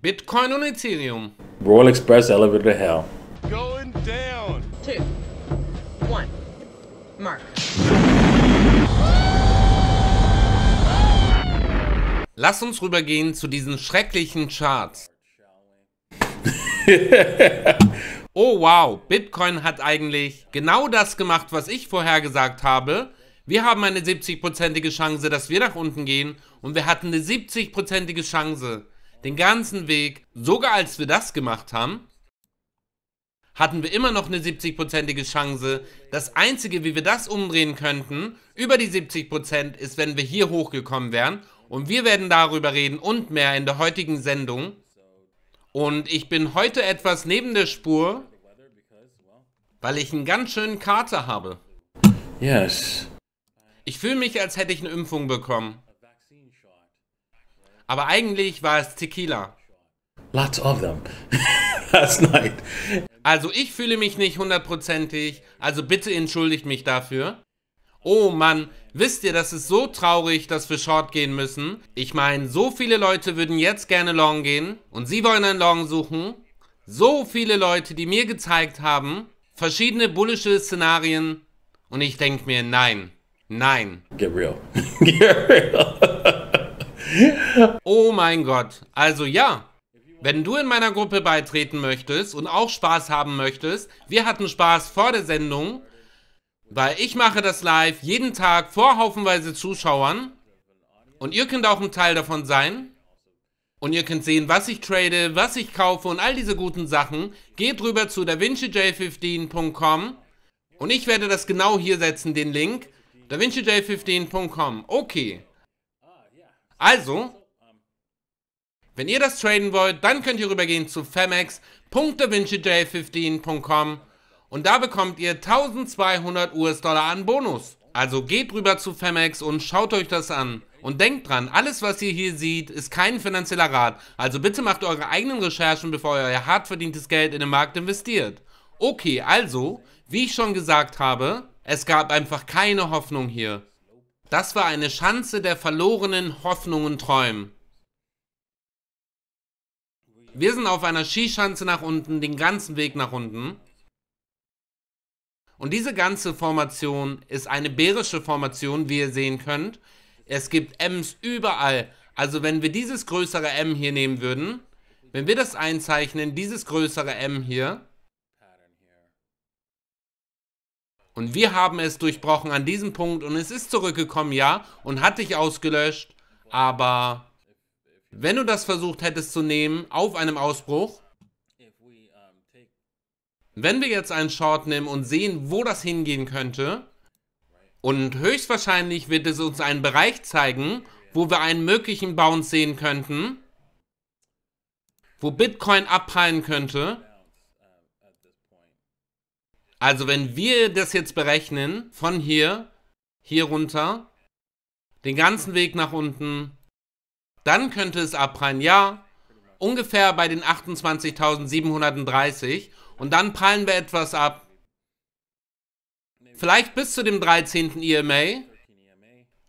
Bitcoin und Ethereum. Royal Express Elevator Hell. Going down. Two. One. Mark. Lass uns rübergehen zu diesen schrecklichen Charts. oh wow, Bitcoin hat eigentlich genau das gemacht, was ich vorher gesagt habe. Wir haben eine 70%ige Chance, dass wir nach unten gehen und wir hatten eine 70-prozentige Chance, den ganzen Weg, sogar als wir das gemacht haben, hatten wir immer noch eine 70 Chance. Das Einzige, wie wir das umdrehen könnten, über die 70%, ist, wenn wir hier hochgekommen wären. Und wir werden darüber reden und mehr in der heutigen Sendung. Und ich bin heute etwas neben der Spur, weil ich einen ganz schönen Kater habe. Yes. Ich fühle mich, als hätte ich eine Impfung bekommen. Aber eigentlich war es Tequila. Lots of them. Last night. Also ich fühle mich nicht hundertprozentig, also bitte entschuldigt mich dafür. Oh Mann, wisst ihr, das ist so traurig, dass wir Short gehen müssen. Ich meine, so viele Leute würden jetzt gerne Long gehen und sie wollen einen Long suchen. So viele Leute, die mir gezeigt haben, verschiedene bullische Szenarien und ich denke mir, nein, nein. Get real. Get real oh mein Gott. Also ja, wenn du in meiner Gruppe beitreten möchtest und auch Spaß haben möchtest, wir hatten Spaß vor der Sendung, weil ich mache das live jeden Tag vor haufenweise Zuschauern und ihr könnt auch ein Teil davon sein. Und ihr könnt sehen, was ich trade, was ich kaufe und all diese guten Sachen. Geht rüber zu davincij15.com und ich werde das genau hier setzen, den Link. davincij15.com. Okay. Also, wenn ihr das traden wollt, dann könnt ihr rübergehen zu femex.davincij15.com und da bekommt ihr 1200 US-Dollar an Bonus. Also geht rüber zu Femex und schaut euch das an. Und denkt dran, alles was ihr hier seht, ist kein finanzieller Rat. Also bitte macht eure eigenen Recherchen, bevor ihr euer hart verdientes Geld in den Markt investiert. Okay, also, wie ich schon gesagt habe, es gab einfach keine Hoffnung hier. Das war eine Schanze der verlorenen Hoffnungen und träumen. Wir sind auf einer Skischanze nach unten, den ganzen Weg nach unten. Und diese ganze Formation ist eine bärische Formation, wie ihr sehen könnt. Es gibt Ms überall. Also wenn wir dieses größere M hier nehmen würden, wenn wir das einzeichnen, dieses größere M hier, Und wir haben es durchbrochen an diesem Punkt und es ist zurückgekommen, ja, und hat dich ausgelöscht. Aber wenn du das versucht hättest zu nehmen auf einem Ausbruch, wenn wir jetzt einen Short nehmen und sehen, wo das hingehen könnte, und höchstwahrscheinlich wird es uns einen Bereich zeigen, wo wir einen möglichen Bounce sehen könnten, wo Bitcoin abprallen könnte, also wenn wir das jetzt berechnen, von hier, hier runter, den ganzen Weg nach unten, dann könnte es abprallen, ja, ungefähr bei den 28.730 und dann prallen wir etwas ab. Vielleicht bis zu dem 13. EMA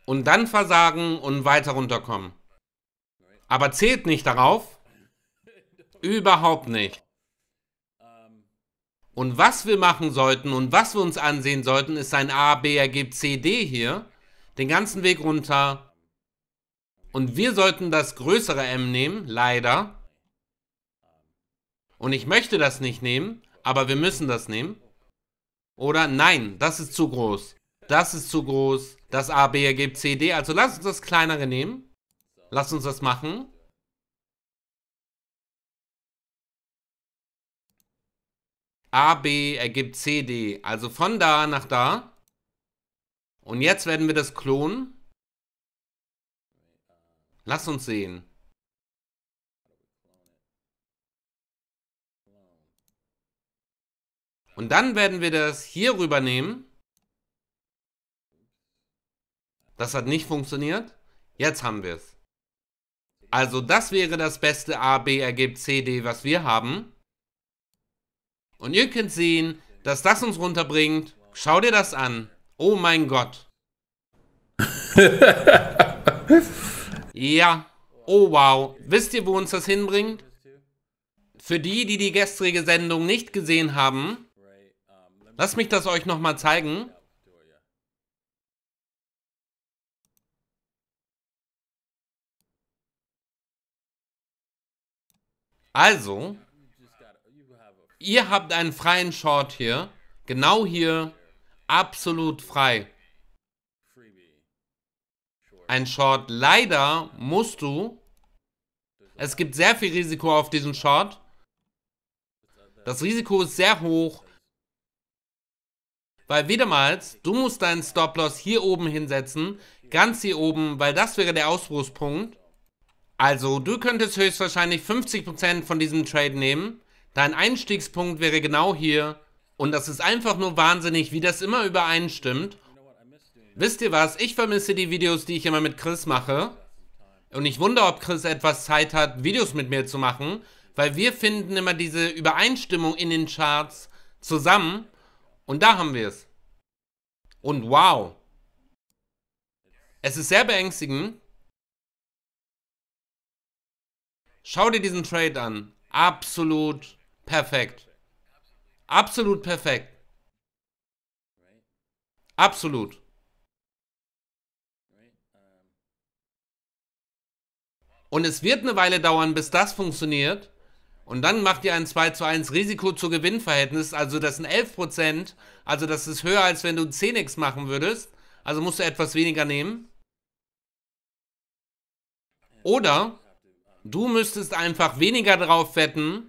und dann versagen und weiter runterkommen. Aber zählt nicht darauf. Überhaupt nicht. Und was wir machen sollten und was wir uns ansehen sollten, ist ein A, B, ergibt C, D hier. Den ganzen Weg runter. Und wir sollten das größere M nehmen, leider. Und ich möchte das nicht nehmen, aber wir müssen das nehmen. Oder nein, das ist zu groß. Das ist zu groß. Das A, B ergibt C, D. Also lass uns das kleinere nehmen. Lass uns das machen. A, B ergibt C, D. Also von da nach da. Und jetzt werden wir das klonen. Lass uns sehen. Und dann werden wir das hier rübernehmen. Das hat nicht funktioniert. Jetzt haben wir es. Also das wäre das beste A, B ergibt C, D, was wir haben. Und ihr könnt sehen, dass das uns runterbringt. Schau dir das an. Oh mein Gott. ja. Oh wow. Wisst ihr, wo uns das hinbringt? Für die, die die gestrige Sendung nicht gesehen haben, lasst mich das euch nochmal zeigen. Also, Ihr habt einen freien Short hier. Genau hier. Absolut frei. Ein Short. Leider musst du. Es gibt sehr viel Risiko auf diesen Short. Das Risiko ist sehr hoch. Weil wiedermals, du musst deinen Stop-Loss hier oben hinsetzen. Ganz hier oben, weil das wäre der Ausbruchspunkt. Also, du könntest höchstwahrscheinlich 50% von diesem Trade nehmen. Dein Einstiegspunkt wäre genau hier. Und das ist einfach nur wahnsinnig, wie das immer übereinstimmt. Wisst ihr was? Ich vermisse die Videos, die ich immer mit Chris mache. Und ich wundere, ob Chris etwas Zeit hat, Videos mit mir zu machen. Weil wir finden immer diese Übereinstimmung in den Charts zusammen. Und da haben wir es. Und wow. Es ist sehr beängstigend. Schau dir diesen Trade an. Absolut Perfekt. Absolut perfekt. Absolut. Und es wird eine Weile dauern, bis das funktioniert. Und dann macht ihr ein 2 zu 1 Risiko zu Gewinnverhältnis. Also das sind 11%. Also das ist höher, als wenn du 10x machen würdest. Also musst du etwas weniger nehmen. Oder du müsstest einfach weniger drauf wetten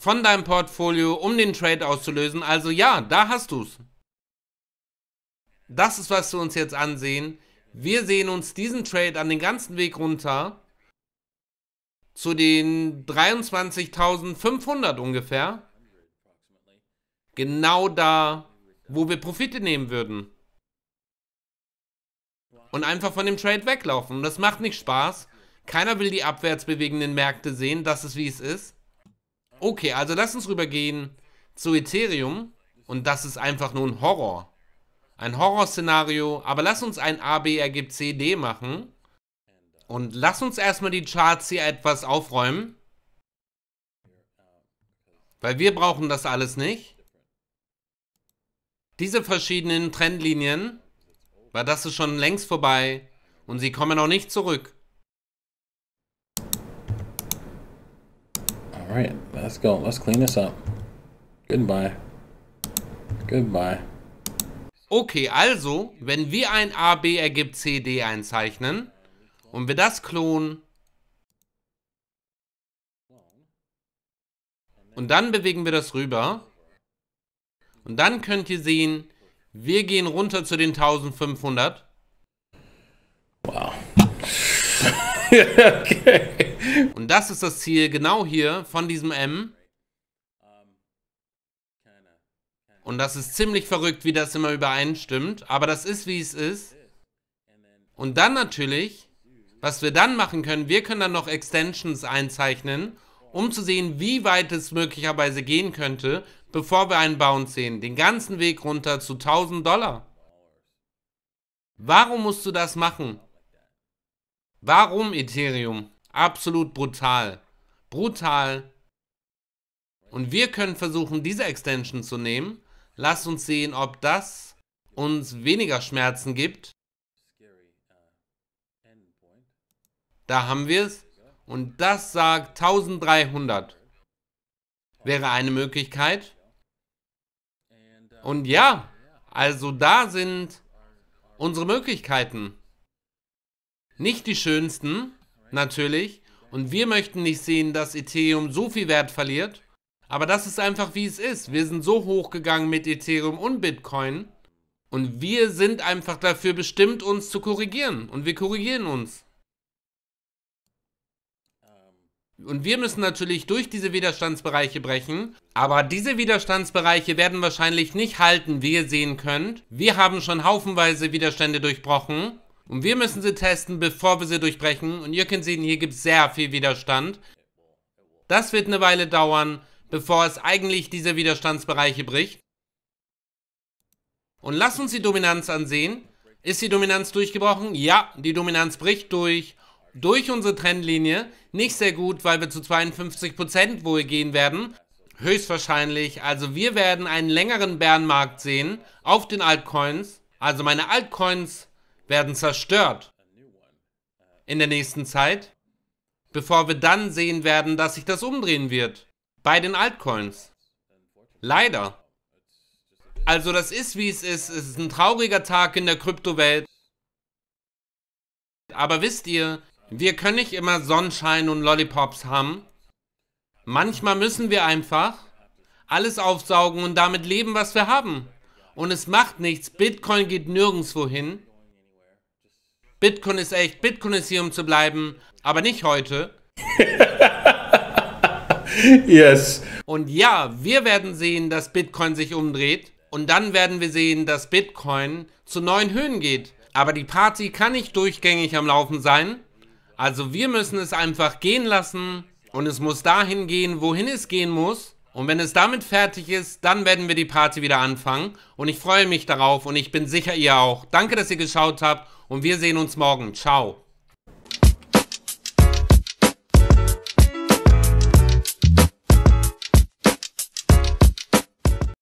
von deinem Portfolio, um den Trade auszulösen. Also ja, da hast du's. Das ist, was wir uns jetzt ansehen. Wir sehen uns diesen Trade an den ganzen Weg runter zu den 23.500 ungefähr. Genau da, wo wir Profite nehmen würden. Und einfach von dem Trade weglaufen. Das macht nicht Spaß. Keiner will die abwärts bewegenden Märkte sehen. Das ist, wie es ist. Okay, also lass uns rübergehen zu Ethereum. Und das ist einfach nur ein Horror. Ein Horrorszenario. Aber lass uns ein A, B, R, G, C, D machen. Und lass uns erstmal die Charts hier etwas aufräumen. Weil wir brauchen das alles nicht. Diese verschiedenen Trendlinien, weil das ist schon längst vorbei und sie kommen auch nicht zurück. All right, let's go. Let's clean this up. Goodbye. Goodbye. Okay, also, wenn wir ein A, B ergibt C, D einzeichnen und wir das klonen und dann bewegen wir das rüber und dann könnt ihr sehen, wir gehen runter zu den 1500. Wow. okay. Und das ist das Ziel, genau hier von diesem M. Und das ist ziemlich verrückt, wie das immer übereinstimmt. Aber das ist, wie es ist. Und dann natürlich, was wir dann machen können, wir können dann noch Extensions einzeichnen, um zu sehen, wie weit es möglicherweise gehen könnte, bevor wir einen Bounce sehen. Den ganzen Weg runter zu 1000 Dollar. Warum musst du das machen? Warum Ethereum? Absolut brutal. Brutal. Und wir können versuchen, diese Extension zu nehmen. Lass uns sehen, ob das uns weniger Schmerzen gibt. Da haben wir es. Und das sagt 1300. Wäre eine Möglichkeit. Und ja, also da sind unsere Möglichkeiten. Nicht die schönsten, natürlich. Und wir möchten nicht sehen, dass Ethereum so viel Wert verliert. Aber das ist einfach wie es ist. Wir sind so hochgegangen mit Ethereum und Bitcoin. Und wir sind einfach dafür bestimmt, uns zu korrigieren. Und wir korrigieren uns. Und wir müssen natürlich durch diese Widerstandsbereiche brechen. Aber diese Widerstandsbereiche werden wahrscheinlich nicht halten, wie ihr sehen könnt. Wir haben schon haufenweise Widerstände durchbrochen. Und wir müssen sie testen, bevor wir sie durchbrechen. Und ihr könnt sehen, hier gibt es sehr viel Widerstand. Das wird eine Weile dauern, bevor es eigentlich diese Widerstandsbereiche bricht. Und lass uns die Dominanz ansehen. Ist die Dominanz durchgebrochen? Ja, die Dominanz bricht durch. Durch unsere Trendlinie. Nicht sehr gut, weil wir zu 52% wohl gehen werden. Höchstwahrscheinlich. Also wir werden einen längeren Bärenmarkt sehen auf den Altcoins. Also meine Altcoins werden zerstört in der nächsten Zeit, bevor wir dann sehen werden, dass sich das umdrehen wird bei den Altcoins. Leider. Also das ist, wie es ist. Es ist ein trauriger Tag in der Kryptowelt. Aber wisst ihr, wir können nicht immer Sonnenschein und Lollipops haben. Manchmal müssen wir einfach alles aufsaugen und damit leben, was wir haben. Und es macht nichts. Bitcoin geht nirgendwo hin. Bitcoin ist echt, Bitcoin ist hier, um zu bleiben, aber nicht heute. yes. Und ja, wir werden sehen, dass Bitcoin sich umdreht. Und dann werden wir sehen, dass Bitcoin zu neuen Höhen geht. Aber die Party kann nicht durchgängig am Laufen sein. Also wir müssen es einfach gehen lassen. Und es muss dahin gehen, wohin es gehen muss. Und wenn es damit fertig ist, dann werden wir die Party wieder anfangen. Und ich freue mich darauf und ich bin sicher, ihr auch. Danke, dass ihr geschaut habt und wir sehen uns morgen. Ciao.